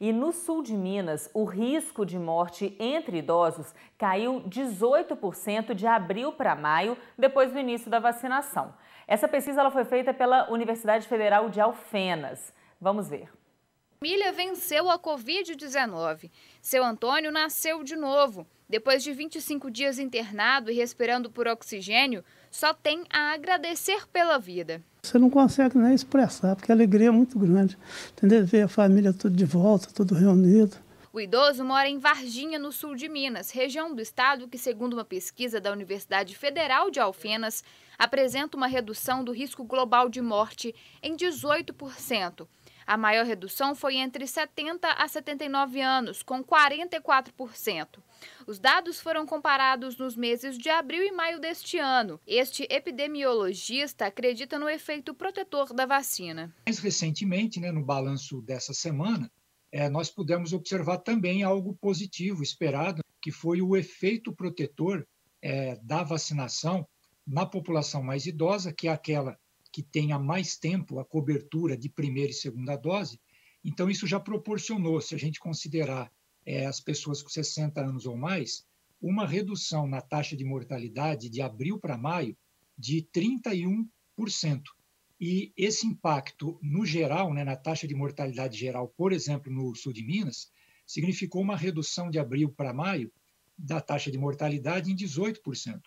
E no sul de Minas, o risco de morte entre idosos caiu 18% de abril para maio, depois do início da vacinação. Essa pesquisa ela foi feita pela Universidade Federal de Alfenas. Vamos ver. Milha venceu a Covid-19. Seu Antônio nasceu de novo. Depois de 25 dias internado e respirando por oxigênio, só tem a agradecer pela vida. Você não consegue nem expressar, porque a alegria é muito grande. Entendeu? Ver a família tudo de volta, tudo reunido. O idoso mora em Varginha, no sul de Minas, região do estado que, segundo uma pesquisa da Universidade Federal de Alfenas, apresenta uma redução do risco global de morte em 18%. A maior redução foi entre 70 a 79 anos, com 44%. Os dados foram comparados nos meses de abril e maio deste ano. Este epidemiologista acredita no efeito protetor da vacina. Mais recentemente, né, no balanço dessa semana, é, nós pudemos observar também algo positivo esperado, que foi o efeito protetor é, da vacinação na população mais idosa, que é aquela que tem há mais tempo a cobertura de primeira e segunda dose. Então, isso já proporcionou, se a gente considerar é, as pessoas com 60 anos ou mais, uma redução na taxa de mortalidade de abril para maio de 31%. E esse impacto, no geral, né, na taxa de mortalidade geral, por exemplo, no sul de Minas, significou uma redução de abril para maio da taxa de mortalidade em 18%.